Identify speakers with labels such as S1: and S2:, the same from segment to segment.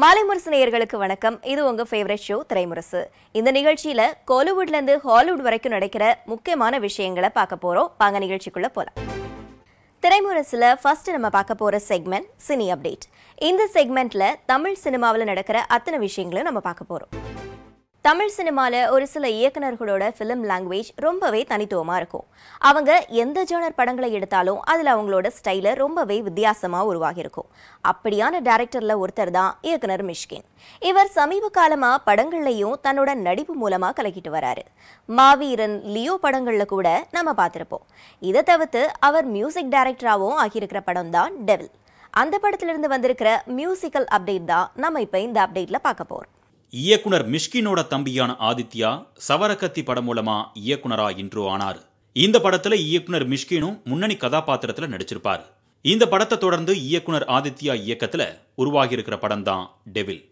S1: மாலை முரசு நேயர்களுக்கு வணக்கம் இது உங்க ஃபேவரட் ஷோ திரைமுரசு இந்த நிகழ்ச்சியில கோலிவுட்ல இருந்து ஹாலிவுட் வரைக்கும் நடக்கிற முக்கியமான விஷயங்களை பார்க்க போறோம் வாங்க நிகழ்ச்சிக்குள்ள போலாம் திரைமுரசுல ஃபர்ஸ்ட் நம்ம பார்க்க போற செக்மெண்ட் சினி அப்டேட் இந்த செக்மெண்ட்ல தமிழ் சினிமாவில் நடக்கிற அத்தனை விஷயங்களும் நம்ம பார்க்க போறோம் தமிழ் சினிமாவில் ஒரு சில இயக்குநர்களோட ஃபிலிம் லாங்குவேஜ் ரொம்பவே தனித்துவமாக இருக்கும் அவங்க எந்த ஜோனர் படங்களை எடுத்தாலும் அதில் அவங்களோட ஸ்டைலை ரொம்பவே வித்தியாசமாக உருவாகியிருக்கும் அப்படியான டேரக்டரில் ஒருத்தர் தான் இயக்குனர் மிஷ்கின் இவர் சமீப காலமாக படங்கள்லையும் தன்னோட நடிப்பு மூலமாக கலக்கிட்டு வராரு மாவீரன் லியோ படங்களில் கூட நம்ம பார்த்துருப்போம் இதை தவிர்த்து அவர் மியூசிக் டைரக்டராகவும் ஆகியிருக்கிற படம் தான் டெவில் அந்த படத்திலிருந்து வந்திருக்கிற மியூசிக்கல் அப்டேட் தான் நம்ம இப்போ இந்த அப்டேட்டில் பார்க்க போகிறோம்
S2: இயக்குனர் மிஷ்கினோட தம்பியான ஆதித்யா சவரக்கத்தி படம் மூலமா இயக்குனரா இன்ட்ரோ ஆனார் இந்த படத்துல இயக்குனர் மிஷ்கினும் முன்னணி கதாபாத்திரத்துல நடிச்சிருப்பார் இந்த படத்தை தொடர்ந்து இயக்குனர் ஆதித்யா இயக்கத்துல உருவாகி இருக்கிற படம் தான் டெவில்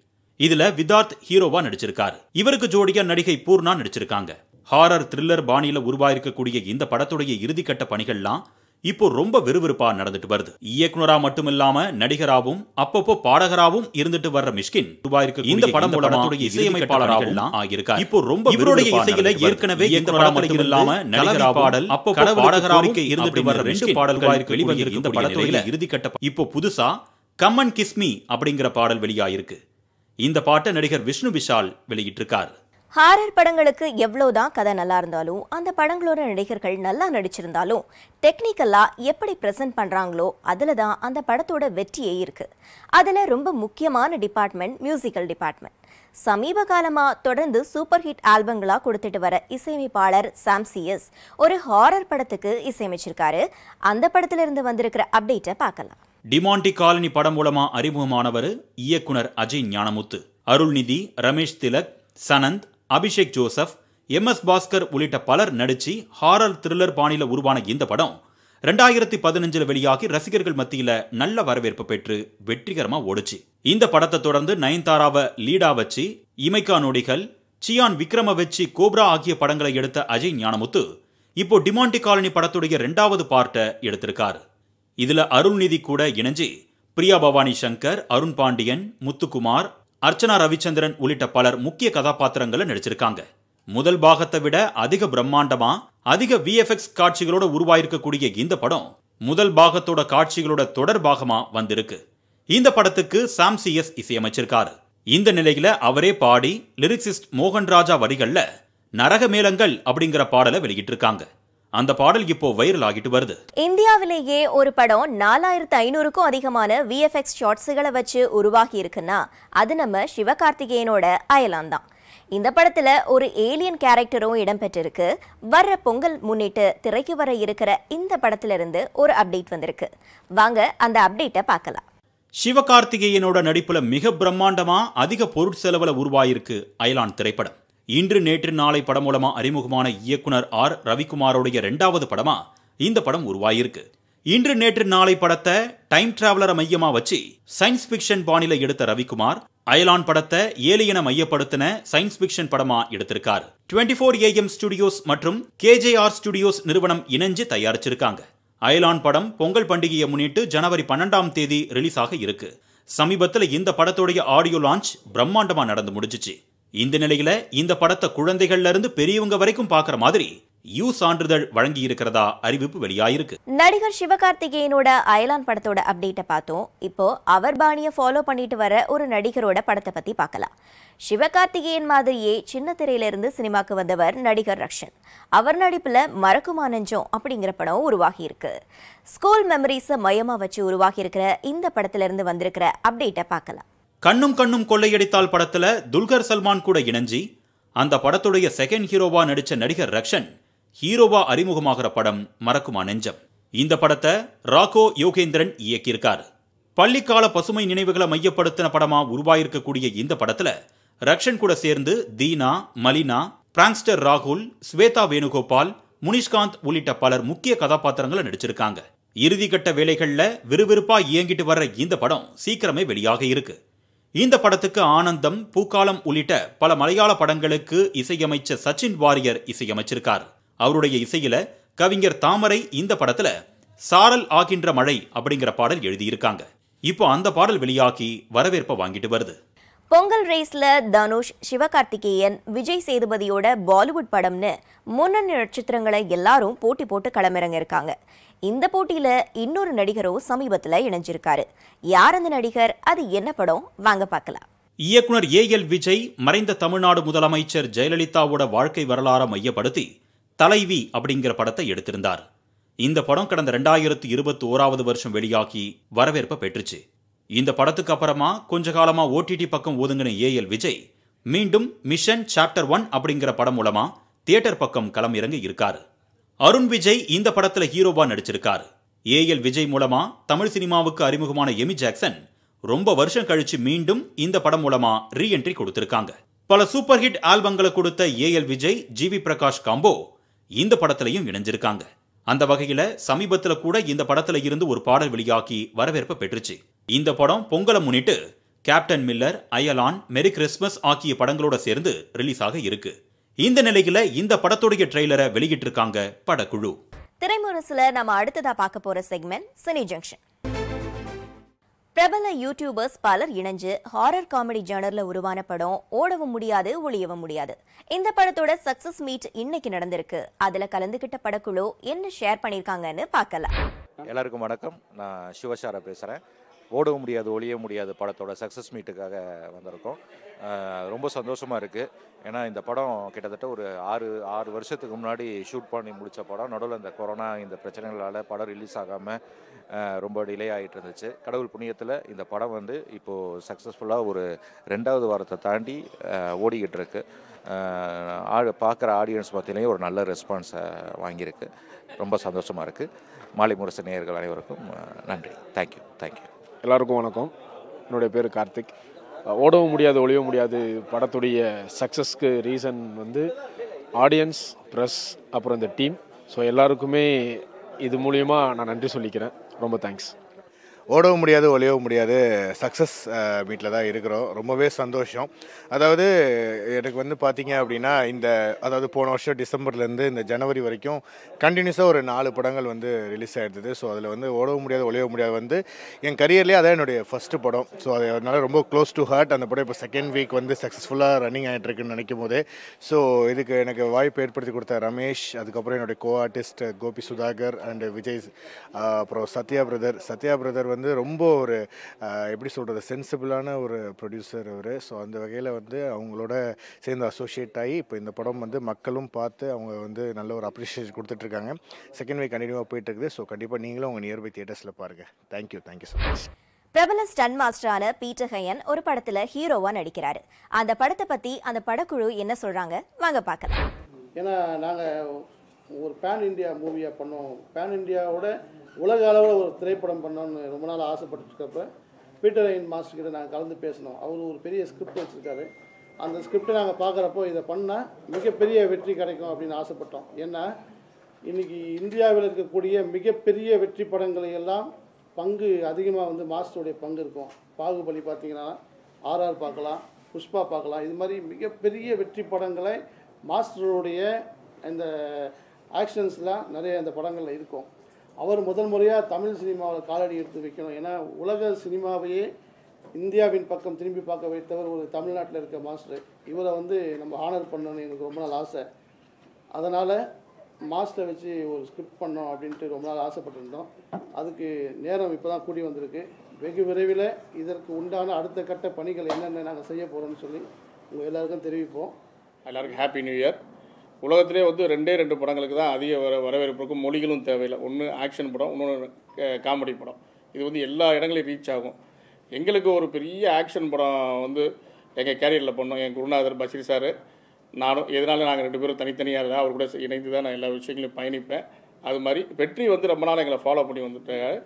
S2: இதுல விதார்த் ஹீரோவா நடிச்சிருக்கார் இவருக்கு ஜோடியா நடிகை பூர்ணா நடிச்சிருக்காங்க ஹாரர் த்ரில்லர் பாணியில உருவாயிருக்கக்கூடிய இந்த படத்துடைய இறுதிக்கட்ட பணிகள்லாம் இப்போ ரொம்ப விறுவிறுப்பா நடந்துட்டு வருது இயக்குனரா மட்டுமில்லாம நடிகராவும் அப்பப்போ பாடகராவும் இருந்துட்டு வர்ற மிஷ்கின் துபாயிற்கு இந்த படம் படத்துடைய இசையமைப்பாளராகவும் ஆகியிருக்கார் இப்போ ரொம்ப இவருடைய இசையில ஏற்கனவே இயக்குனரா மட்டும் இல்லாம நடிகரா பாடல் அப்போ பாடகராவும் இருந்துட்டு வர்ற ரெண்டு பாடல்கள் வெளிவந்திருக்கு இந்த இறுதி கட்ட இப்போ புதுசா கம்மன் கிஸ்மி அப்படிங்கிற பாடல் வெளியாயிருக்கு இந்த பாட்டை நடிகர் விஷ்ணு விஷால் வெளியிட்டிருக்கார்
S1: ஹாரர் படங்களுக்கு எவ்வளோதான் கதை நல்லா இருந்தாலும் அந்த படங்களோட நடிகர்கள் நல்லா நடிச்சிருந்தாலும் டெக்னிக்கலாக எப்படி ப்ரெசென்ட் பண்ணுறாங்களோ அதில் தான் அந்த படத்தோட வெற்றியே இருக்குது அதில் ரொம்ப முக்கியமான டிபார்ட்மெண்ட் மியூசிக்கல் டிபார்ட்மெண்ட் சமீப காலமாக தொடர்ந்து சூப்பர் ஹிட் ஆல்பங்களாக கொடுத்துட்டு வர இசையமைப்பாளர் சாம்சியஸ் ஒரு ஹாரர் படத்துக்கு இசையமைச்சிருக்காரு அந்த படத்திலிருந்து வந்திருக்கிற அப்டேட்டை பார்க்கலாம்
S2: டிமாண்டி காலனி படம் மூலமாக அறிமுகமானவர் இயக்குனர் Ajay Gnanamuthu Arulnithi Ramesh Thilak Sananth Abishek Joseph M S Bhaskar உள்ளிட்ட பலர் நடிச்சு ஹாரர் த்ரில்லர் பாணியில் உருவான இந்த படம் ரெண்டாயிரத்தி பதினஞ்சில் வெளியாகி ரசிகர்கள் மத்தியில் நல்ல வரவேற்பு பெற்று வெற்றிகரமாக ஓடுச்சு இந்த படத்தை தொடர்ந்து நயன்தாராவை லீடா வச்சு இமைக்கா நொடிகள் சியான் விக்ரம வச்சு கோப்ரா ஆகிய படங்களை எடுத்த அஜய் ஞானமுத்து இப்போ டிமாண்டி காலனி படத்துடைய ரெண்டாவது பார்ட்டை எடுத்திருக்கார் இதுல அருள்நிதி கூட இணைஞ்சு பிரியா பவானி சங்கர் அருண் பாண்டியன் முத்துக்குமார் அர்ச்சனா ரவிச்சந்திரன் உள்ளிட்ட பலர் முக்கிய கதாபாத்திரங்களை நடிச்சிருக்காங்க முதல் பாகத்தை விட அதிக பிரம்மாண்டமா அதிக விஎஃப்எக்ஸ் காட்சிகளோட உருவாயிருக்கக்கூடிய இந்த படம் முதல் பாகத்தோட காட்சிகளோட தொடர் பாகமா வந்திருக்கு இந்த படத்துக்கு சாம் சி எஸ் இசையமைச்சிருக்காரு இந்த நிலையில அவரே பாடி லிரிக்சிஸ்ட் மோகன் ராஜா வரிகள்ல நரக மேளங்கள் அப்படிங்கிற பாடலை வெளியிட்டிருக்காங்க அந்த பாடல் இப்போ வைரல் ஆகிட்டு வருது
S1: இந்தியாவிலேயே ஒரு படம் நாலாயிரத்து ஐநூறுக்கும் அதிகமான விஎஃப்எக்ஸ் ஷார்ட்ஸுகளை வச்சு உருவாகி இருக்குன்னா அது நம்ம சிவகார்த்திகேயனோட அயலான் தான் இந்த படத்தில் ஒரு ஏலியன் கேரக்டரும் இடம்பெற்றிருக்கு வர்ற பொங்கல் முன்னிட்டு திரைக்கு வர இருக்கிற இந்த படத்திலிருந்து ஒரு அப்டேட் வந்திருக்கு வாங்க அந்த அப்டேட்டை பார்க்கலாம்
S2: சிவகார்த்திகேயனோட நடிப்புல மிக பிரம்மாண்டமா அதிக பொருட்செலவில் உருவாயிருக்கு அயலான் திரைப்படம் இன்று நேற்று நாளை படம் மூலமா அறிமுகமான இயக்குனர் ஆர் ரவிக்குமாரோடைய ரெண்டாவது படமா இந்த படம் உருவாயிருக்கு இன்று நேற்று நாளை படத்தை டைம் டிராவலரை மையமா வச்சு சயின்ஸ் பிக்ஷன் பாணியில எடுத்த ரவிக்குமார் அயலான் படத்தை ஏலியனை மையப்படுத்தின சயின்ஸ் பிக்ஷன் படமா எடுத்திருக்காரு டுவெண்ட்டி ஃபோர் ஏஎம் ஸ்டுடியோஸ் மற்றும் கேஜேஆர் ஸ்டுடியோஸ் நிறுவனம் இணைஞ்சு தயாரிச்சிருக்காங்க அயலான் படம் பொங்கல் பண்டிகையை முன்னிட்டு ஜனவரி பன்னெண்டாம் தேதி ரிலீஸ் ஆக இருக்கு சமீபத்தில் இந்த படத்துடைய ஆடியோ லான்ச் பிரம்மாண்டமா நடந்து முடிஞ்சிச்சு இந்த நிலையில இந்த படத்தை குழந்தைகள்ல இருந்து பெரியவங்க வரைக்கும் பாக்குற மாதிரி யூ சான்றிதழ் வழங்கி இருக்கிறதா அறிவிப்பு வெளியாயிருக்கு
S1: நடிகர் சிவகார்த்திகேயனோட அயலான் படத்தோட அப்டேட்டை பார்த்தோம் இப்போ அவர் பாணியை ஃபாலோ பண்ணிட்டு வர ஒரு நடிகரோட படத்தை பத்தி பார்க்கலாம் சிவகார்த்திகேயன் மாதிரியே சின்ன இருந்து சினிமாக்கு வந்தவர் நடிகர் ரக்ஷன் அவர் நடிப்பில் மறக்குமா நெஞ்சம் அப்படிங்கிற படம் உருவாகி இருக்கு ஸ்கூல் மெமரிஸை மையமாக வச்சு உருவாகி இருக்கிற இந்த படத்திலிருந்து வந்திருக்கிற அப்டேட்டை பார்க்கலாம்
S2: கண்ணும் கண்ணும் கொள்ளையடித்தால் படத்துல துல்கர் சல்மான் கூட இணைஞ்சி அந்த படத்துடைய செகண்ட் ஹீரோவா நடிச்ச நடிகர் ரக்ஷன் ஹீரோவா அறிமுகமாகிற படம் மறக்குமா நெஞ்சம் இந்த படத்தை ராகோ யோகேந்திரன் இயக்கியிருக்கார் பள்ளிக்கால பசுமை நினைவுகளை மையப்படுத்தின படமா உருவாயிருக்கக்கூடிய இந்த படத்துல ரக்ஷன் கூட சேர்ந்து தீனா மலினா பிராங்ஸ்டர் ராகுல் ஸ்வேதா வேணுகோபால் முனிஷ்காந்த் உள்ளிட்ட பலர் முக்கிய கதாபாத்திரங்களை நடிச்சிருக்காங்க இறுதிக்கட்ட வேலைகளில் விறுவிறுப்பா இயங்கிட்டு வர்ற இந்த படம் சீக்கிரமே வெளியாக இருக்கு இந்த படத்துக்கு ஆனந்தம் பூக்காலம் உள்ளிட்ட பல மலையாள படங்களுக்கு இசையமைச்ச சச்சின் வாரியர் இசையமைச்சிருக்கார் அவருடைய இசையில கவிஞர் தாமரை இந்த படத்துல சாரல் ஆகின்ற மழை அப்படிங்கிற பாடல் எழுதியிருக்காங்க இப்போ அந்த பாடல் வெளியாகி வரவேற்பை வாங்கிட்டு வருது
S1: பொங்கல் ரேஸில் தனுஷ் சிவகார்த்திகேயன் விஜய் சேதுபதியோட பாலிவுட் படம்னு முன்னணி நட்சத்திரங்களை எல்லாரும் போட்டி போட்டு களமிறங்க இருக்காங்க இந்த போட்டியில் இன்னொரு நடிகரோ சமீபத்தில் இணைஞ்சிருக்காரு யார் அந்த நடிகர் அது என்ன படம் வாங்க பார்க்கலாம்
S2: இயக்குனர் ஏ எல் விஜய் மறைந்த தமிழ்நாடு முதலமைச்சர் ஜெயலலிதாவோட வாழ்க்கை வரலாறை மையப்படுத்தி தலைவி அப்படிங்கிற படத்தை எடுத்திருந்தார் இந்த படம் கடந்த ரெண்டாயிரத்து இருபத்தி ஓராவது வருஷம் வெளியாகி வரவேற்பை பெற்றுச்சு இந்த படத்துக்கு அப்புறமா கொஞ்ச காலமாக ஓடிடி பக்கம் ஒதுங்கின ஏ எல் விஜய் மீண்டும் மிஷன் சாப்டர் ஒன் அப்படிங்கிற படம் மூலமா தியேட்டர் பக்கம் களம் இறங்கி இருக்காரு அருண் விஜய் இந்த படத்துல ஹீரோவா நடிச்சிருக்காரு ஏ எல் விஜய் மூலமா தமிழ் சினிமாவுக்கு அறிமுகமான எமி ஜாக்சன் ரொம்ப வருஷம் கழிச்சு மீண்டும் இந்த படம் மூலமா ரீஎன்ட்ரி கொடுத்திருக்காங்க பல சூப்பர் ஹிட் ஆல்பங்களை கொடுத்த A L Vijay G V Prakash combo இந்த படத்திலையும் இணைஞ்சிருக்காங்க அந்த வகையில சமீபத்துல கூட இந்த படத்துல இருந்து ஒரு பாடல் வெளியாகி வரவேற்பு பெற்றுச்சு இந்த படம் பொங்கலை முன்னிட்டு கேப்டன் மில்லர் அயலான் மெரி கிறிஸ்மஸ் ஆகிய படங்களோட சேர்ந்து ரிலீஸ் ஆக இருக்கு இந்த நிலையில இந்த படத்துடைய ட்ரெய்லரை வெளியிட்டிருக்காங்க படக்குழு
S1: திரைமுரசுல நம்ம அடுத்ததா பார்க்க போற செக்மெண்ட் சினி ஜங்ஷன் பிரபல யூடியூபர்ஸ் பலர் இணைஞ்சு ஹாரர் காமெடி ஜேனர்ல உருவான படம் ஓடவும் முடியாது ஒளியவும் முடியாது இந்த படத்தோட சக்சஸ் மீட் இன்னைக்கு நடந்திருக்கு அதுல கலந்துகிட்ட படக்குழு என்ன ஷேர் பண்ணியிருக்காங்கன்னு பார்க்கலாம்
S2: எல்லாருக்கும் வணக்கம் நான் சிவசாரா பேசுறேன் ஓடவும் முடியாது ஒளிய முடியாது படத்தோட சக்சஸ் மீட்டுக்காக வந்திருக்கோம் ரொம்ப சந்தோஷமாக இருக்குது ஏன்னா இந்த படம் கிட்டத்தட்ட ஒரு ஆறு ஆறு வருஷத்துக்கு முன்னாடி ஷூட் பண்ணி முடித்த படம் நடுவில் இந்த கொரோனா இந்த பிரச்சனைகளால் படம் ரிலீஸ் ஆகாமல் ரொம்ப டிலே ஆகிட்டு இருந்துச்சு கடவுள் புண்ணியத்தில் இந்த படம் வந்து இப்போது சக்ஸஸ்ஃபுல்லாக ஒரு ரெண்டாவது வாரத்தை தாண்டி ஓடிக்கிட்டு இருக்கு ஆடு பார்க்குற ஆடியன்ஸ் பார்த்திங்கனா ஒரு நல்ல ரெஸ்பான்ஸை வாங்கியிருக்கு ரொம்ப சந்தோஷமாக இருக்குது மாலை முரசு நேயர்கள் அனைவருக்கும் நன்றி தேங்க்யூ தேங்க்யூ
S3: எல்லாருக்கும் வணக்கம் என்னுடைய பேர் கார்த்திக் ஓடவும் முடியாது ஒழியவும் முடியாது படத்துடைய சக்ஸஸ்க்கு ரீசன் வந்து ஆடியன்ஸ் ப்ரெஸ் அப்புறம் இந்த டீம் ஸோ எல்லாருக்குமே இது மூலியமாக நான் நன்றி சொல்லிக்கிறேன் ரொம்ப தேங்க்ஸ் ஓடவும் முடியாது ஒழியவும் முடியாது சக்ஸஸ் வீட்டில் தான் இருக்கிறோம் ரொம்பவே சந்தோஷம் அதாவது எனக்கு வந்து பார்த்தீங்க அப்படின்னா இந்த அதாவது போன வருஷம் டிசம்பர்லேருந்து இந்த ஜனவரி வரைக்கும் கண்டினியூஸாக ஒரு நாலு படங்கள் வந்து ரிலீஸ் ஆகிடுது ஸோ அதில் வந்து ஓடவும் முடியாது ஒலையவும் முடியாது வந்து என் கரியர்லேயே அதான் என்னுடைய ஃபஸ்ட்டு படம் ஸோ அதனால் ரொம்ப க்ளோஸ் டு ஹார்ட் அந்த படம் இப்போ செகண்ட் வீக் வந்து சக்ஸஸ்ஃபுல்லாக ரன்னிங் ஆகிட்டுருக்குன்னு நினைக்கும் போது ஸோ இதுக்கு எனக்கு வாய்ப்பு ஏற்படுத்தி கொடுத்த ரமேஷ் அதுக்கப்புறம் என்னுடைய co artist Gopi Sudhakar and Vijay அப்புறம் சத்யா பிரதர் சத்யா பிரதர் வந்து வந்து ரொம்ப ஒரு எப்படி சொல்கிறது சென்சிபிளான ஒரு ப்ரொடியூசர் அவர் ஸோ அந்த வகையில் வந்து அவங்களோட சேர்ந்து அசோசியேட் ஆகி இப்போ இந்த படம் வந்து மக்களும் பார்த்து அவங்க வந்து நல்ல ஒரு அப்ரிஷியேஷன் கொடுத்துட்ருக்காங்க செகண்ட் வே கண்டினியூவாக இருக்குது ஸோ கண்டிப்பாக நீங்களும் உங்கள் நியர்பை தியேட்டர்ஸில் பாருங்கள் தேங்க்யூ தேங்க்யூ ஸோ மச்
S1: பிரபல ஸ்டன் மாஸ்டரான பீட்டர் ஹையன் ஒரு படத்தில் ஹீரோவாக நடிக்கிறாரு அந்த படத்தை பற்றி அந்த படக்குழு என்ன சொல்கிறாங்க வாங்க பார்க்கலாம்
S3: ஏன்னா
S4: நாங்கள் ஒரு பேன் இந்தியா மூவியை பண்ணோம் பேன் இந்தியாவோட உலக அளவில் ஒரு திரைப்படம் பண்ணணும்னு ரொம்ப நாள் ஆசைப்பட்டுருக்கப்ப பீட்டர் ஐயன் மாஸ்டர் கிட்ட நாங்கள் கலந்து பேசினோம் அவர் ஒரு பெரிய ஸ்கிரிப்ட் வச்சுருக்காரு அந்த ஸ்கிரிப்டை நாங்கள் பார்க்குறப்போ இதை பண்ணால் மிகப்பெரிய வெற்றி கிடைக்கும் அப்படின்னு ஆசைப்பட்டோம் ஏன்னா இன்றைக்கி இந்தியாவில் இருக்கக்கூடிய மிகப்பெரிய வெற்றி படங்களை எல்லாம் பங்கு அதிகமாக வந்து மாஸ்டருடைய பங்கு இருக்கும் பாகுபலி பார்த்தீங்கன்னா ஆர்ஆர் பார்க்கலாம் புஷ்பா பார்க்கலாம் இது மாதிரி மிகப்பெரிய வெற்றி படங்களை மாஸ்டருடைய இந்த ஆக்ஷன்ஸ்லாம் நிறைய அந்த படங்களில் இருக்கும் அவர் முதல் முறையாக தமிழ் சினிமாவில் காலடி எடுத்து வைக்கணும் ஏன்னா உலக சினிமாவையே இந்தியாவின் பக்கம் திரும்பி பார்க்க வைத்தவர் ஒரு தமிழ்நாட்டில் இருக்க மாஸ்டர் இவரை வந்து நம்ம ஆனர் பண்ணணும்னு எனக்கு ரொம்ப நாள் ஆசை அதனால் மாஸ்டரை வச்சு ஒரு ஸ்கிரிப்ட் பண்ணோம் அப்படின்ட்டு ரொம்ப நாள் ஆசைப்பட்டிருந்தோம் அதுக்கு நேரம் இப்போ தான் கூடி வந்திருக்கு வெகு விரைவில் இதற்கு உண்டான அடுத்த கட்ட பணிகள் என்னென்ன நாங்கள் செய்ய போகிறோம்னு சொல்லி உங்கள் எல்லாருக்கும் தெரிவிப்போம்
S3: எல்லாருக்கும் ஹாப்பி நியூ இயர் உலகத்திலே வந்து ரெண்டே ரெண்டு படங்களுக்கு தான் அதிக வர வரவேற்பு இருக்கும் மொழிகளும் தேவையில்லை ஒன்று ஆக்ஷன் படம் இன்னொன்று காமெடி படம் இது வந்து எல்லா இடங்களையும் ரீச் ஆகும் எங்களுக்கு ஒரு பெரிய ஆக்ஷன் படம் வந்து எங்கள் கேரியரில் பண்ணோம் என் குருநாதர் பஷீர் சார் நானும் எதனால நாங்கள் ரெண்டு பேரும் தனித்தனியாக இருந்தால் அவர் கூட இணைந்து தான் நான் எல்லா விஷயங்களையும் பயணிப்பேன் அது மாதிரி வெற்றி வந்து ரொம்ப நாள் எங்களை ஃபாலோ பண்ணி வந்துட்டார்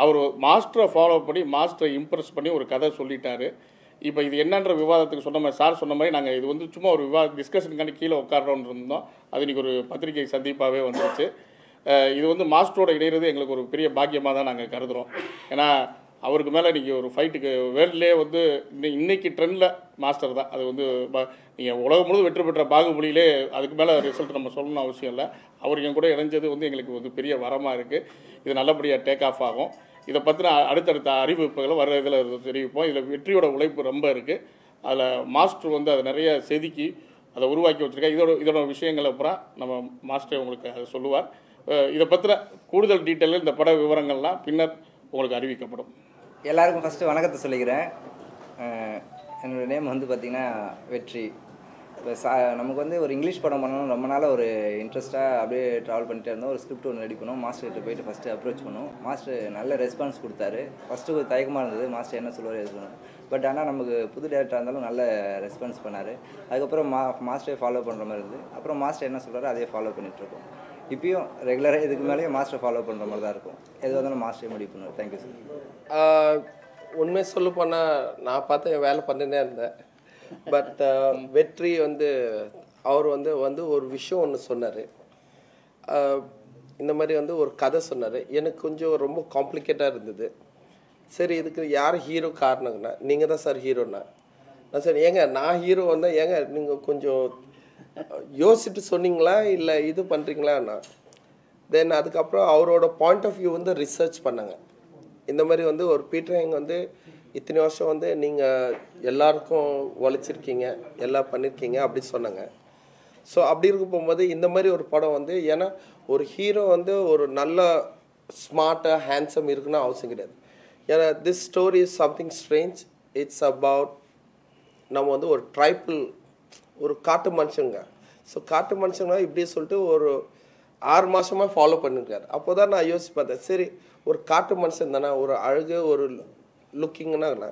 S3: அவர் மாஸ்டரை ஃபாலோ பண்ணி மாஸ்டரை இம்ப்ரெஸ் பண்ணி ஒரு கதை சொல்லிட்டாரு இப்போ இது என்னன்ற விவாதத்துக்கு சொன்ன மாதிரி சார் சொன்ன மாதிரி நாங்கள் இது வந்து சும்மா ஒரு விவாத டிஸ்கஷனுக்கான கீழே உட்காரோன்னு இருந்தோம் அது இன்னைக்கு ஒரு பத்திரிகை சந்திப்பாகவே வந்துருச்சு இது வந்து மாஸ்டரோட இணைகிறது எங்களுக்கு ஒரு பெரிய பாக்கியமாக தான் நாங்கள் கருதுகிறோம் ஏன்னா அவருக்கு மேலே இன்றைக்கி ஒரு ஃபைட்டுக்கு வேர்ல்டுலேயே வந்து இன்னை இன்றைக்கி ட்ரெண்டில் மாஸ்டர் தான் அது வந்து நீங்கள் உலகம் முழுவதும் வெற்றி பெற்ற பாகுபலியிலே அதுக்கு மேலே ரிசல்ட் நம்ம சொல்லணும்னு அவசியம் இல்லை அவர் என் கூட இணைஞ்சது வந்து எங்களுக்கு வந்து பெரிய வரமாக இருக்குது இது நல்லபடியாக டேக் ஆஃப் ஆகும் இதை பற்றின அடுத்தடுத்த அறிவிப்புகளை வர்ற இதில் தெரிவிப்போம் இதில் வெற்றியோட உழைப்பு ரொம்ப இருக்குது அதில் மாஸ்டர் வந்து அதை நிறைய செதுக்கி அதை உருவாக்கி வச்சுருக்கேன் இதோட இதோட விஷயங்களை அப்புறம் நம்ம மாஸ்டர் உங்களுக்கு அதை சொல்லுவார் இதை பற்றின கூடுதல் டீட்டெயில் இந்த பட விவரங்கள்லாம் பின்னர் உங்களுக்கு அறிவிக்கப்படும் எல்லாருக்கும் ஃபஸ்ட்டு வணக்கத்தை சொல்லிக்கிறேன் என்னுடைய நேம் வந்து பார்த்திங்கன்னா வெற்றி இப்போ சா நமக்கு வந்து ஒரு இங்கிலீஷ் படம் பண்ணணும் ரொம்ப நாள் ஒரு இன்ட்ரெஸ்ட்டாக அப்படியே ட்ராவல் பண்ணிட்டே இருந்தோம் ஒரு ஸ்கிரிப்ட் ஒன்று ரெடி பண்ணோம் மாஸ்டர்கிட்ட போயிட்டு ஃபஸ்ட்டு அப்ரோச் பண்ணோம் மாஸ்டர் நல்ல ரெஸ்பான்ஸ் கொடுத்தாரு ஃபஸ்ட்டு ஒரு தயக்கமாக இருந்தது மாஸ்டர் என்ன சொல்லுவார் எதுவும் பட் ஆனால் நமக்கு புது டேரக்டராக இருந்தாலும் நல்ல ரெஸ்பான்ஸ் பண்ணார் அதுக்கப்புறம் மா மாஸ்டரை ஃபாலோ பண்ணுற மாதிரி இருந்தது அப்புறம் மாஸ்டர் என்ன சொல்கிறாரோ அதே ஃபாலோ பண்ணிகிட்ருக்கோம் இப்பயும் ரெகுலராக இதுக்கு மேலேயே மாஸ்டர் ஃபாலோ பண்ணுற மாதிரி தான் இருக்கும் எது வந்தாலும் மாஸ்டரே முடிவு பண்ணுவார் தேங்க்யூ சார்
S5: உண்மையை சொல்ல போனால் நான் பார்த்து என் வேலை பண்ணினே இருந்தேன் பட் uh, வெற்றி வந்து அவர் வந்து வந்து ஒரு விஷயம் ஒன்று சொன்னார் இந்த மாதிரி வந்து ஒரு கதை சொன்னார் எனக்கு கொஞ்சம் ரொம்ப காம்ப்ளிகேட்டாக இருந்தது சரி இதுக்கு யார் ஹீரோ காரணங்கண்ணா நீங்கள் தான் சார் ஹீரோண்ணா நான் சார் ஏங்க நான் ஹீரோ வந்தால் ஏங்க நீங்கள் கொஞ்சம் யோசிச்சுட்டு சொன்னீங்களா இல்லை இது பண்ணுறீங்களாண்ணா தென் அதுக்கப்புறம் அவரோட பாயிண்ட் ஆஃப் வியூ வந்து ரிசர்ச் பண்ணாங்க இந்த மாதிரி வந்து ஒரு பீட்டர் ஹேங் வந்து இத்தனை வருஷம் வந்து நீங்கள் எல்லாருக்கும் உழைச்சிருக்கீங்க எல்லாம் பண்ணியிருக்கீங்க அப்படி சொன்னாங்க ஸோ அப்படி இருக்க போகும்போது இந்த மாதிரி ஒரு படம் வந்து ஏன்னா ஒரு ஹீரோ வந்து ஒரு நல்ல ஸ்மார்ட்டாக ஹேண்ட்ஸம் இருக்குன்னு அவசியம் கிடையாது ஏன்னா this story is something strange it's about நம்ம வந்து ஒரு ட்ரைபிள் ஒரு காட்டு மனுஷங்க ஸோ காட்டு மனுஷங்கனா இப்படி சொல்லிட்டு ஒரு ஆறு மாதமாக ஃபாலோ பண்ணியிருக்காரு அப்போ தான் நான் யோசிச்சு பார்த்தேன் சரி ஒரு காட்டு மனுஷன் தானே ஒரு அழகு ஒரு லுக்கிங்னாங்கண்ணா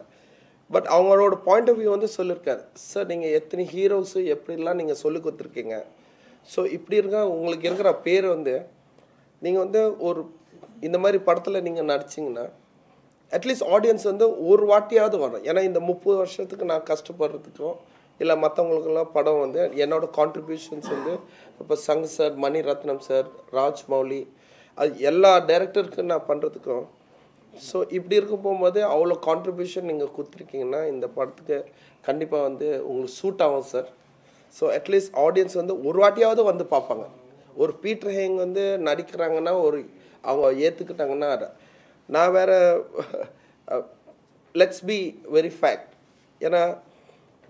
S5: பட் அவங்களோட பாயிண்ட் ஆஃப் வியூ வந்து சொல்லியிருக்காரு சார் நீங்கள் எத்தனை ஹீரோஸு எப்படிலாம் நீங்கள் சொல்லி கொடுத்துருக்கீங்க ஸோ இப்படி இருக்க உங்களுக்கு இருக்கிற பேர் வந்து நீங்கள் வந்து ஒரு இந்த மாதிரி படத்தில் நீங்கள் நடிச்சிங்கன்னா அட்லீஸ்ட் ஆடியன்ஸ் வந்து ஒரு வாட்டியாவது வரும் ஏன்னா இந்த முப்பது வருஷத்துக்கு நான் கஷ்டப்படுறதுக்கும் இல்லை மற்றவங்களுக்கெல்லாம் படம் வந்து என்னோடய கான்ட்ரிபியூஷன்ஸ் வந்து இப்போ சங் சார் மணிரத்னம் சார் ராஜ்மௌலி அது எல்லா டேரக்டருக்கும் நான் பண்ணுறதுக்கும் ஸோ இப்படி இருக்கும் போகும்போது அவ்வளோ கான்ட்ரிபியூஷன் நீங்கள் கொடுத்துருக்கீங்கன்னா இந்த படத்துக்கு கண்டிப்பாக வந்து உங்களுக்கு சூட் ஆகும் சார் ஸோ அட்லீஸ்ட் ஆடியன்ஸ் வந்து ஒரு வாட்டியாவது வந்து பார்ப்பாங்க ஒரு பீட்டர் ஹேங் வந்து நடிக்கிறாங்கன்னா ஒரு அவங்க ஏற்றுக்கிட்டாங்கன்னா நான் வேறு லெட்ஸ் பி வெரி ஃபேக்ட் ஏன்னா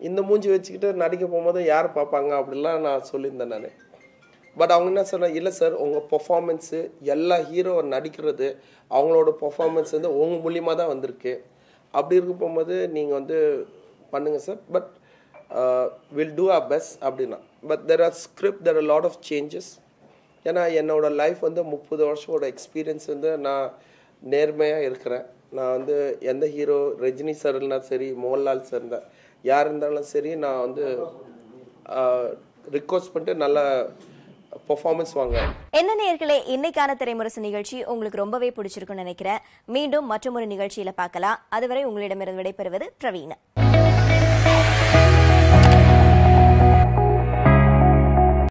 S5: இந்த மூஞ்சி வச்சுக்கிட்டு நடிக்க போகும்போது யார் பார்ப்பாங்க அப்படிலாம் நான் சொல்லியிருந்தேன் நான் பட் அவங்க என்ன சொல்ல இல்லை சார் உங்கள் பெர்ஃபார்மென்ஸு எல்லா ஹீரோ நடிக்கிறது அவங்களோட பெர்ஃபார்மென்ஸ் வந்து உங்கள் மூலியமாக தான் வந்திருக்கு அப்படி இருக்க போகும்போது நீங்கள் வந்து பண்ணுங்கள் sir but will do a best அப்படின்னா but there are script there are lot of changes ஏன்னா என்னோடய லைஃப் வந்து முப்பது வருஷோட எக்ஸ்பீரியன்ஸ் வந்து நான் நேர்மையாக இருக்கிறேன் நான் வந்து எந்த ஹீரோ ரஜினி சார் இருந்தாலும் சரி மோகன்லால் சார் இருந்தால் யார் இருந்தாலும் சரி நான் வந்து ரிக்வஸ்ட் uh, பண்ணிட்டு நல்லா பெர்ஃபார்மன்ஸ் வாங்க
S1: என்ன நேர்களே இன்னைக்கான திரைமுரசு நிகழ்ச்சி உங்களுக்கு ரொம்பவே பிடிச்சிருக்கும்னு நினைக்கிறேன் மீண்டும் மற்றொரு நிகழ்ச்சியில பார்க்கலாம் அதுவரை உங்களிடமிருந்து விடைபெறுவது பிரவீன்